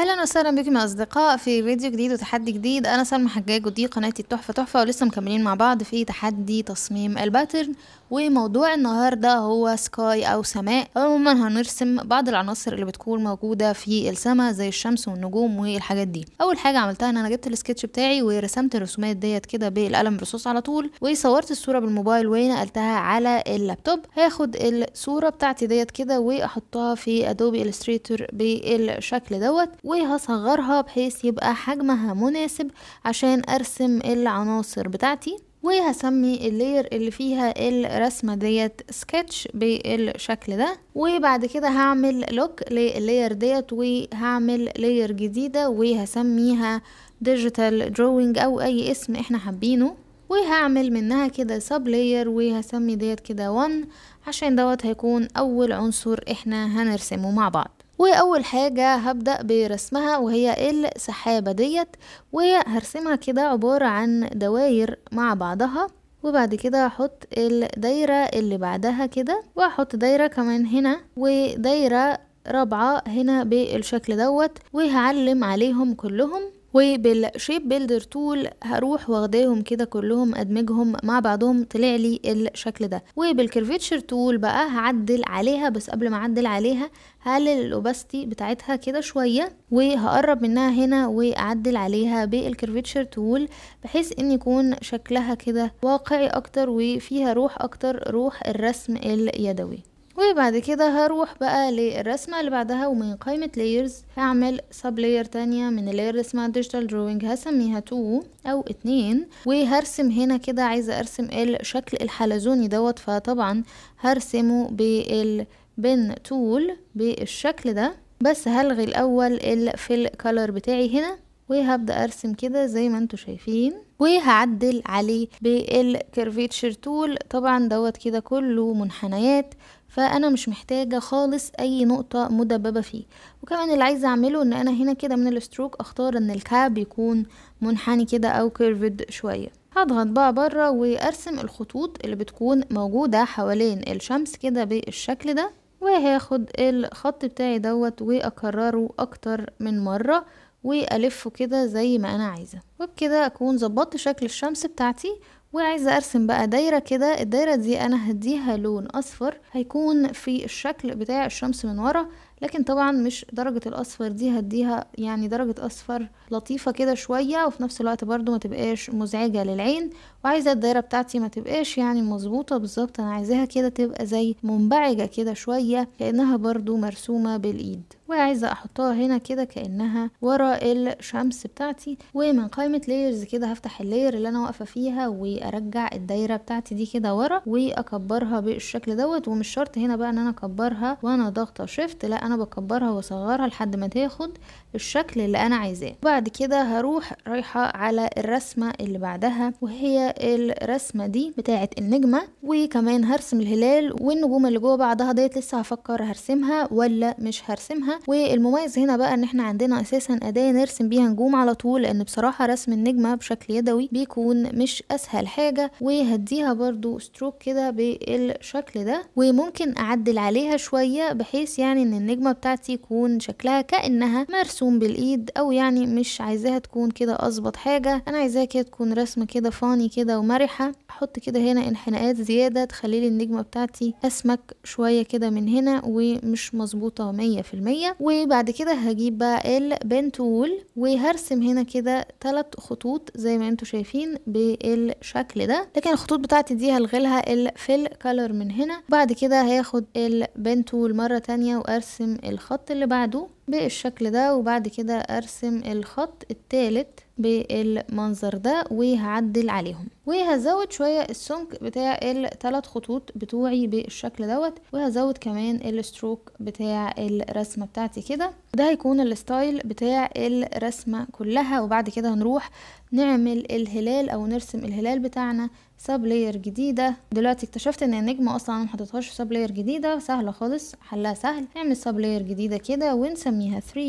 اهلا وسهلا بكم يا اصدقاء في فيديو جديد وتحدي جديد انا سلمى حجاج ودي قناتي التحفه تحفه ولسه مكملين مع بعض في تحدي تصميم الباترن وموضوع النهاردة هو سكاي أو سماء عموما هنرسم بعض العناصر اللي بتكون موجودة في السماء زي الشمس والنجوم والحاجات دي أول حاجة عملتها إن أنا جبت السكتش بتاعي ورسمت الرسومات ديت كده بالقلم رصاص على طول وصورت الصورة بالموبايل ونقلتها على اللابتوب هاخد الصورة بتاعتي ديت كده وأحطها في أدوبي إلستريتور بالشكل دوت وهصغرها بحيث يبقى حجمها مناسب عشان أرسم العناصر بتاعتي وهسمي اللير اللي فيها الرسمة ديت سكتش بالشكل ده وبعد كده هعمل لوك للير ديت وهعمل لير جديدة وهسميها ديجيتال دروينج او اي اسم احنا حابينه وهعمل منها كده سب لير وهسمي ديت كده 1 عشان دوت هيكون اول عنصر احنا هنرسمه مع بعض واول حاجة هبدأ برسمها وهي السحابة ديت وهرسمها كده عبارة عن دواير مع بعضها وبعد كده هحط الدايرة اللي بعدها كده وهحط دايرة كمان هنا ودايرة رابعة هنا بالشكل دوت وهعلم عليهم كلهم وبالشيب بيلدر تول هروح واخداهم كده كلهم ادمجهم مع بعضهم طلع لي الشكل ده وبالكرفتشر تول بقى هعدل عليها بس قبل ما اعدل عليها هقلل الاوباستي بتاعتها كده شويه وهقرب منها هنا واعدل عليها بالكرفتشر تول بحيث ان يكون شكلها كده واقعي اكتر وفيها روح اكتر روح الرسم اليدوي وبعد كده هروح بقى للرسمة اللي بعدها ومن قائمة لايرز هعمل سب لاير تانية من اللاير اسمها ديجيتال دروينج هسميها 2 او 2 وهرسم هنا كده عايزة ارسم الشكل الحلزوني دوت فطبعا هرسمه بالبن تول بالشكل ده بس هلغي الاول الفيل كولر بتاعي هنا وهبدأ ارسم كده زي ما انتوا شايفين وهعدل عليه بالكرفيتشر تول طبعا دوت كده كله منحنيات فانا مش محتاجه خالص اي نقطه مدببه فيه وكمان اللي عايزه اعمله ان انا هنا كده من الستروك اختار ان الكاب يكون منحني كده او كيرفد شويه هضغط بقى بره وارسم الخطوط اللي بتكون موجوده حوالين الشمس كده بالشكل ده وهاخد الخط بتاعي دوت واكرره اكتر من مره والفه كده زي ما انا عايزه وبكده اكون ظبطت شكل الشمس بتاعتي وعايزه ارسم بقى دايره كده الدايره دي انا هديها لون اصفر هيكون في الشكل بتاع الشمس من ورا لكن طبعا مش درجه الاصفر دي هديها يعني درجه اصفر لطيفه كده شويه وفي نفس الوقت برضو ما تبقاش مزعجه للعين وعايزه الدايره بتاعتي ما تبقاش يعني مظبوطه بالظبط انا عايزاها كده تبقى زي منبعجه كده شويه كانها برضو مرسومه بالايد وعايزة احطها هنا كده كأنها ورا الشمس بتاعتي ومن قائمة لايرز كده هفتح اللاير اللي انا واقفة فيها وارجع الدايرة بتاعتي دي كده ورا واكبرها بالشكل دوت ومش شرط هنا بقى ان انا اكبرها وانا ضاغطة شيفت لا انا بكبرها واصغرها لحد ما تاخد الشكل اللي انا عايزاه وبعد كده هروح رايحة على الرسمة اللي بعدها وهي الرسمة دي بتاعة النجمة وكمان هرسم الهلال والنجوم اللي جوه بعضها ديت لسه هفكر هرسمها ولا مش هرسمها والمميز هنا بقى ان احنا عندنا اساسا اداة نرسم بيها نجوم على طول لان بصراحة رسم النجمة بشكل يدوي بيكون مش اسهل حاجة وهديها برضو ستروك كده بالشكل ده وممكن اعدل عليها شوية بحيث يعني ان النجمة بتاعتي يكون شكلها كأنها مرسوم مرسوم بالايد او يعني مش عايزاها تكون كده اظبط حاجه انا عايزاها كده تكون رسمه كده فاني كده ومرحه احط كده هنا انحناءات زياده تخلي لي النجمه بتاعتي اسمك شويه كده من هنا ومش مظبوطه 100% وبعد كده هجيب بقى البن تول وهرسم هنا كده ثلاث خطوط زي ما انتم شايفين بالشكل ده لكن الخطوط بتاعتي دي هلغيلها الفيل كلر من هنا بعد كده هاخد البن تول مره تانية وارسم الخط اللي بعده بالشكل ده وبعد كده ارسم الخط الثالث بالمنظر ده وهعدل عليهم وهزود شوية السمك بتاع الثلاث خطوط بتوعي بالشكل دوت وهزود كمان الستروك بتاع الرسمة بتاعتي كده ده هيكون الستايل بتاع الرسمة كلها وبعد كده هنروح نعمل الهلال او نرسم الهلال بتاعنا ساب لاير جديدة دلوقتي اكتشفت ان النجمة اصلا انا محطتهاش في ساب لاير جديدة سهلة خالص حلها سهل نعمل ساب لاير جديدة كده ونسميها 3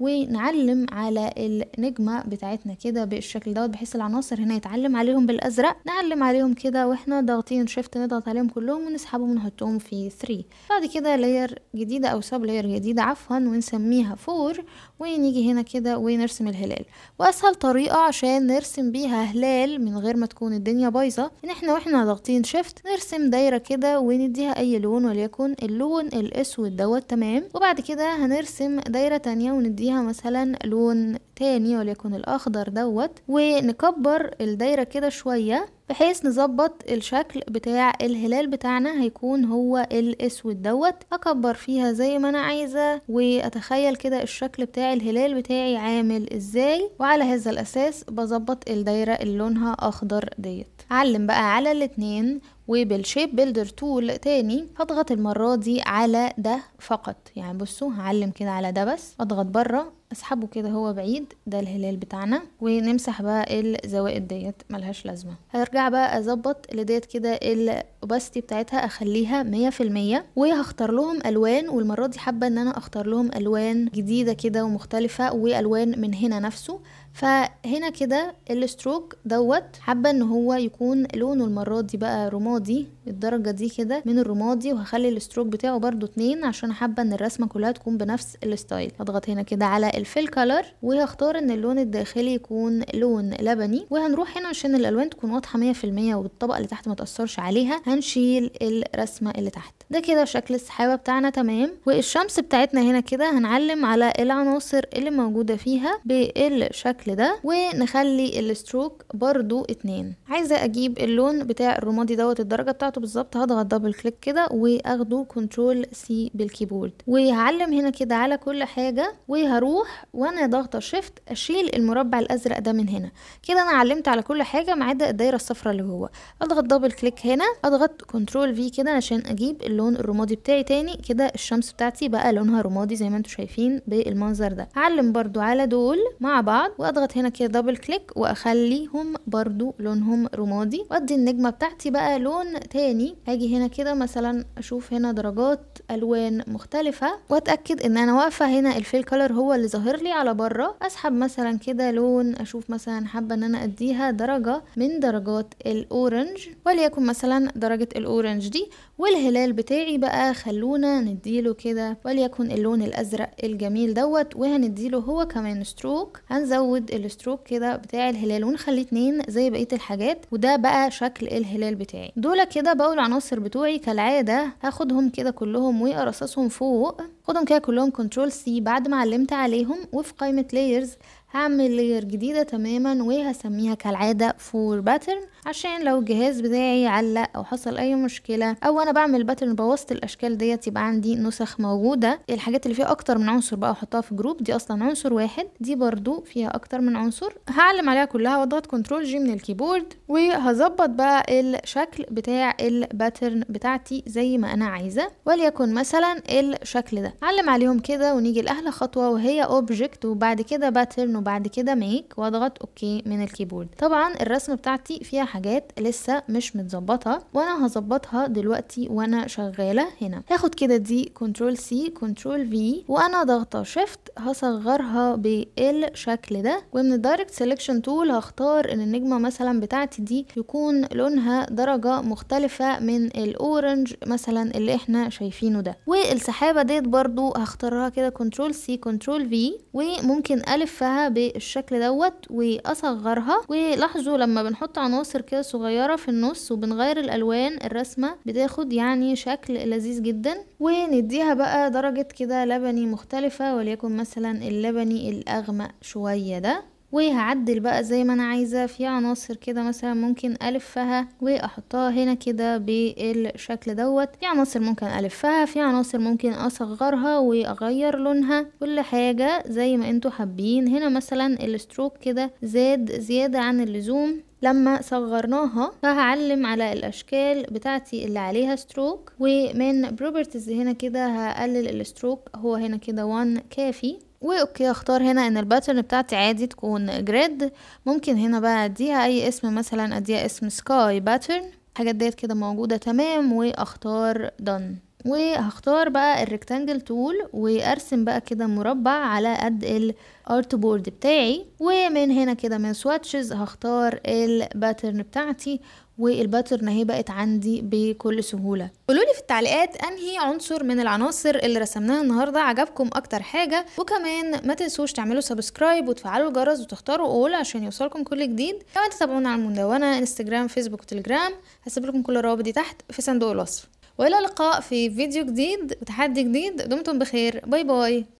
ونعلم على النجمة بتاعتنا كده بالشكل دوت بحيث العناصر هنا يتعلم عليهم بالازرق نعلم عليهم كده واحنا ضاغطين شيفت نضغط عليهم كلهم ونسحبهم ونحطهم في 3 بعد كده لاير جديدة او سب لاير جديدة عفوا ونسميها 4 ونيجي هنا كده ونرسم الهلال واسهل طريقة عشان نرسم بيها هلال من غير ما تكون الدنيا بايظة ان احنا واحنا ضاغطين شيفت نرسم دايرة كده ونديها اي لون وليكن اللون الاسود دوت تمام وبعد كده هنرسم دايرة تانية ونديها فيها مثلا لون تاني وليكن الأخضر دوت ونكبر الدايرة كده شوية بحيث نظبط الشكل بتاع الهلال بتاعنا هيكون هو الاسود دوت اكبر فيها زي ما انا عايزة واتخيل كده الشكل بتاع الهلال بتاعي عامل ازاي وعلى هذا الاساس بظبط الدايرة اللي لونها اخضر ديت علم بقى على الاتنين وبالشيب بيلدر تول تاني هضغط المرة دي على ده فقط يعني بصوا هعلم كده على ده بس اضغط بره اسحبه كده هو بعيد ده الهلال بتاعنا ونمسح بقى الزوائد ديت ملهاش لازمه هرجع بقى اظبط لديت كده الاوباستي بتاعتها اخليها مية في المية وهختار لهم الوان والمره دي حابه ان انا اختار لهم الوان جديده كده ومختلفه والوان من هنا نفسه فهنا كده الستروك دوت حابه ان هو يكون لونه المره دي بقى رمادي الدرجه دي كده من الرمادي وهخلي الستروك بتاعه برده اتنين عشان حابه ان الرسمه كلها تكون بنفس الستايل هضغط هنا كده على الفيل كلر وهختار ان اللون الداخلي يكون لون لبني وهنروح هنا عشان الالوان تكون واضحه 100% والطبقه اللي تحت ما تاثرش عليها هنشيل الرسمه اللي تحت ده كده شكل السحابة بتاعنا تمام والشمس بتاعتنا هنا كده هنعلم على العناصر اللي موجودة فيها بالشكل ده ونخلي الستروك برضو اتنين عايزة اجيب اللون بتاع الرمادي دوت الدرجة بتاعته بالظبط هضغط دبل كليك كده واخده كنترول سي بالكيبورد وهعلم هنا كده على كل حاجة وهروح وانا ضاغطة شيفت اشيل المربع الازرق ده من هنا كده انا علمت على كل حاجة ما عدا الدايرة الصفراء اللي جوه اضغط دبل كليك هنا اضغط كنترول في كده عشان اجيب اللون اللون الرمادي بتاعي تاني كده الشمس بتاعتي بقى لونها رمادي زي ما انتم شايفين بالمنظر ده هعلم برضو على دول مع بعض واضغط هنا كده دبل كليك واخليهم برضو لونهم رمادي وادي النجمه بتاعتي بقى لون تاني هاجي هنا كده مثلا اشوف هنا درجات الوان مختلفه واتاكد ان انا واقفه هنا الفيل كولر هو اللي ظاهر لي على بره اسحب مثلا كده لون اشوف مثلا حابه ان انا اديها درجه من درجات الاورنج وليكن مثلا درجه الاورنج دي والهلال بتاعي بتاعي بقى خلونا نديله كده وليكن اللون الازرق الجميل دوت وهنديله هو كمان ستروك هنزود الستروك كده بتاع الهلال ونخليه اتنين زي بقيه الحاجات وده بقى شكل الهلال بتاعي دول كده بقوا العناصر بتوعي كالعاده هاخدهم كده كلهم وارصصهم فوق خدهم كده كلهم كنترول سي بعد ما علمت عليهم وفي قائمه لايرز هعمل لير جديدة تماما وهسميها كالعادة فور باترن عشان لو الجهاز بتاعي علق او حصل اي مشكلة او انا بعمل باترن بوظت الاشكال ديت يبقى عندي نسخ موجودة الحاجات اللي فيها اكتر من عنصر بقى احطها في جروب دي اصلا عنصر واحد دي برضو فيها اكتر من عنصر هعلم عليها كلها واضغط كنترول جي من الكيبورد وهظبط بقى الشكل بتاع الباترن بتاعتي زي ما انا عايزة وليكن مثلا الشكل ده علم عليهم كده ونيجي لاهل خطوة وهي اوبجكت وبعد كده باترن وبعد كده ميك واضغط اوكي من الكيبورد طبعا الرسمه بتاعتي فيها حاجات لسه مش متظبطه وانا هظبطها دلوقتي وانا شغاله هنا هاخد كده دي كنترول سي كنترول في وانا ضغطه شيفت هصغرها بالشكل ده ومن الدايركت سيلكشن تول هختار ان النجمه مثلا بتاعتي دي يكون لونها درجه مختلفه من الاورنج مثلا اللي احنا شايفينه ده والسحابه ديت برضو هختارها كده كنترول سي كنترول في وممكن الفها بالشكل دوت واصغرها ولاحظوا لما بنحط عناصر كده صغيره في النص وبنغير الالوان الرسمه بتاخد يعني شكل لذيذ جدا ونديها بقى درجه كده لبني مختلفه وليكن مثلا اللبني الاغمق شويه ده وهعدل بقى زي ما انا عايزة في عناصر كده مثلا ممكن الفها واحطها هنا كده بالشكل دوت في عناصر ممكن الفها في عناصر ممكن اصغرها واغير لونها كل حاجة زي ما انتوا حابين هنا مثلا الستروك كده زاد زيادة عن اللزوم لما صغرناها فهعلم على الاشكال بتاعتي اللي عليها ستروك ومن بروبرتيز هنا كده هقلل الستروك هو هنا كده 1 كافي واوكي اختار هنا ان الباترن بتاعتي عادي تكون جريد ممكن هنا بقى اديها اي اسم مثلا اديها اسم سكاي باترن الحاجات ديت كده موجوده تمام واختار دون وهختار بقى الريكتانجل تول وارسم بقى كده مربع على قد الارت بورد بتاعي ومن هنا كده من سواتشز هختار الباترن بتاعتي والباترن اهي بقت عندي بكل سهوله قولوا لي في التعليقات انهي عنصر من العناصر اللي رسمناها النهارده عجبكم اكتر حاجه وكمان ما تنسوش تعملوا سبسكرايب وتفعلوا الجرس وتختاروا اول عشان يوصلكم كل جديد كمان تتابعونا على المدونه انستجرام فيسبوك وتليجرام هسيب لكم كل الروابط دي تحت في صندوق الوصف والى اللقاء في فيديو جديد وتحدي جديد دمتم بخير باي باي